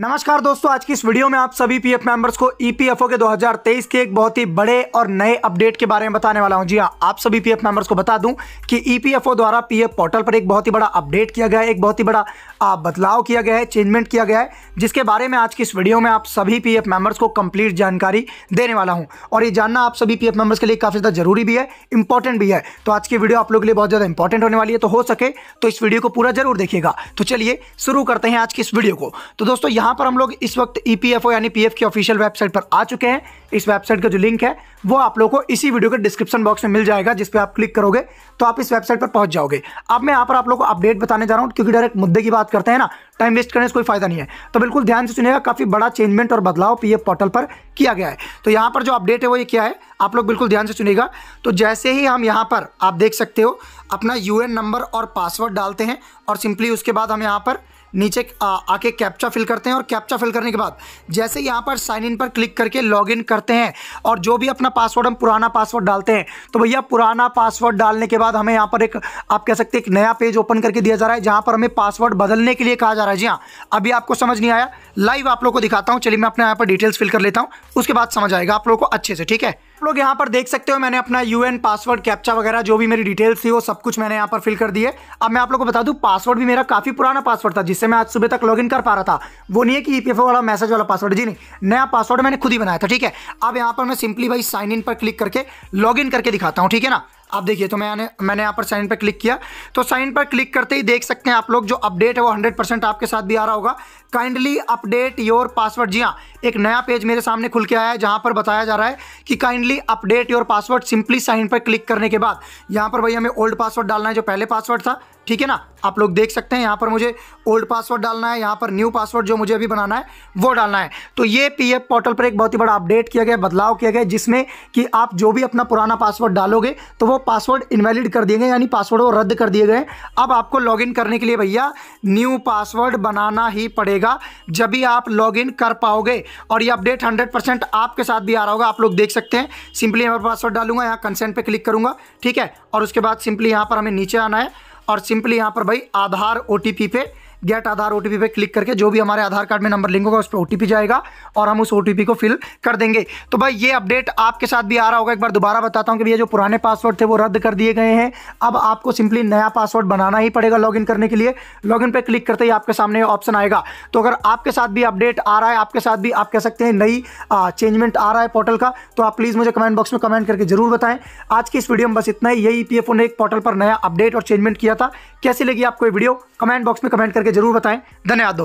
नमस्कार दोस्तों आज की इस वीडियो में आप सभी पीएफ मेंबर्स को ईपीएफओ e के 2023 के एक बहुत ही बड़े और नए अपडेट के बारे में बताने वाला हूं जी हाँ आप सभी पीएफ मेंबर्स को बता दूं कि ईपीएफओ e द्वारा पीएफ पोर्टल पर एक बहुत ही बड़ा अपडेट किया गया है एक बहुत ही बड़ा आ, बदलाव किया गया है चेंजमेंट किया गया है जिसके बारे में आज की इस वीडियो में आप सभी पी मेंबर्स को कंप्लीट जानकारी देने वाला हूँ और ये जानना आप सभी पी मेंबर्स के लिए काफ़ी ज़्यादा जरूरी भी है इंपॉर्टेंट भी है तो आज की वीडियो आप लोग के लिए बहुत ज़्यादा इंपॉर्टेंट होने वाली है तो हो सके तो इस वीडियो को पूरा जरूर देखिएगा तो चलिए शुरू करते हैं आज की इस वीडियो को तो दोस्तों यहाँ पर हम लोग इस वक्त ई e यानी पी की ऑफिशियल वेबसाइट पर आ चुके हैं इस वेबसाइट का जो लिंक है वो आप लोगों को इसी वीडियो के डिस्क्रिप्शन बॉक्स में मिल जाएगा जिस पर आप क्लिक करोगे तो आप इस वेबसाइट पर पहुंच जाओगे अब मैं यहाँ पर आप लोग को अपडेट बताने जा रहा हूँ क्योंकि डायरेक्ट मुद्दे की बात करते हैं ना टाइम वेस्ट करने से कोई फायदा नहीं है तो बिल्कुल ध्यान से सुनेगा काफ़ी बड़ा चेंजमेंट और बदलाव पी पोर्टल पर किया गया है तो यहाँ पर जो अपडेट है वो ये क्या है आप लोग बिल्कुल ध्यान से सुनेगा तो जैसे ही हम यहाँ पर आप देख सकते हो अपना यू नंबर और पासवर्ड डालते हैं और सिंपली उसके बाद हम यहाँ पर नीचे आ, आके कैप्चा फिल करते हैं और कैप्चा फिल करने के बाद जैसे यहाँ पर साइन इन पर क्लिक करके लॉग इन करते हैं और जो भी अपना पासवर्ड हम पुराना पासवर्ड डालते हैं तो भैया पुराना पासवर्ड डालने के बाद हमें यहाँ पर एक आप कह सकते हैं एक नया पेज ओपन करके दिया जा रहा है जहाँ पर हमें पासवर्ड बदलने के लिए कहा जा रहा है जी हाँ अभी आपको समझ नहीं आया लाइव आप लोग को दिखाता हूँ चलिए मैं अपने यहाँ पर डिटेल्स फिल कर लेता हूँ उसके बाद समझ आएगा आप लोग को अच्छे से ठीक है लोग यहाँ पर देख सकते हो मैंने अपना एन पासवर्ड कैप्चा वगैरह जो भी मेरी डिटेल्स थी वो सब कुछ मैंने यहाँ पर फिल कर दिए अब मैं आप लोगों को बता दूँ पासवर्ड भी मेरा काफ़ी पुराना पासवर्ड था जिससे मैं आज सुबह तक लॉगिन कर पा रहा था वो नहीं है कि ई e वाला मैसेज वाला पासवर्ड जी नहीं नया पासवर्ड मैंने खुद ही बनाया था ठीक है अब यहाँ पर मैं सिंपली भाई साइन इन पर क्लिक करके लॉग करके दिखाता हूँ ठीक है ना आप देखिए तो मैंने मैंने यहाँ पर साइन पर क्लिक किया तो साइन पर क्लिक करते ही देख सकते हैं आप लोग जो अपडेट है वो हंड्रेड परसेंट आपके साथ भी आ रहा होगा काइंडली अपडेट योर पासवर्ड जी हाँ एक नया पेज मेरे सामने खुल के आया है जहाँ पर बताया जा रहा है कि kindly update your password simply sign पर क्लिक करने के बाद यहाँ पर भाई हमें ओल्ड पासवर्ड डालना है जो पहले पासवर्ड था ठीक है ना आप लोग देख सकते हैं यहाँ पर मुझे ओल्ड पासवर्ड डालना है यहाँ पर न्यू पासवर्ड जो मुझे अभी बनाना है वो डालना है तो ये पीएफ पोर्टल पर एक बहुत ही बड़ा अपडेट किया गया बदलाव किया गया जिसमें कि आप जो भी अपना पुराना पासवर्ड डालोगे तो वो पासवर्ड इनवैलिड कर दिए गए यानी पासवर्ड वो रद्द कर दिए गए अब आपको इन करने के लिए भैया न्यू पासवर्ड बनाना ही पड़ेगा जब भी आप इन कर पाओगे और ये अपडेट हंड्रेड आपके साथ भी आ रहा होगा आप लोग देख सकते हैं सिंपली यहाँ पर पासवर्ड डालूंगा यहाँ कंसेंट पर क्लिक करूंगा ठीक है और उसके बाद सिंपली यहाँ पर हमें नीचे आना है और सिंपली यहाँ पर भाई आधार ओ पे गेट आधार ओ पे क्लिक करके जो भी हमारे आधार कार्ड में नंबर लिंक होगा उस पर ओ जाएगा और हम उस ओ को फिल कर देंगे तो भाई ये अपडेट आपके साथ भी आ रहा होगा एक बार दोबारा बताता हूँ कि भैया जो पुराने पासवर्ड थे वो रद्द कर दिए गए हैं अब आपको सिंपली नया पासवर्ड बनाना ही पड़ेगा लॉग करने के लिए लॉग इन क्लिक करते ही आपके सामने ऑप्शन आएगा तो अगर आपके साथ भी अपडेट आ रहा है आपके साथ भी आप कह सकते हैं नई चेंजमेंट आ रहा है पोर्टल का तो आप प्लीज़ मुझे कमेंट बॉक्स में कमेंट करके जरूर बताएं आज की इस वीडियो में बस इतना ही यही ई e ने एक पोर्टल पर नया अपडेट और चेंजमेंट किया था कैसी लगी आपको ये वीडियो कमेंट बॉक्स में कमेंट करके जरूर बताएं धन्यवाद दोस्तों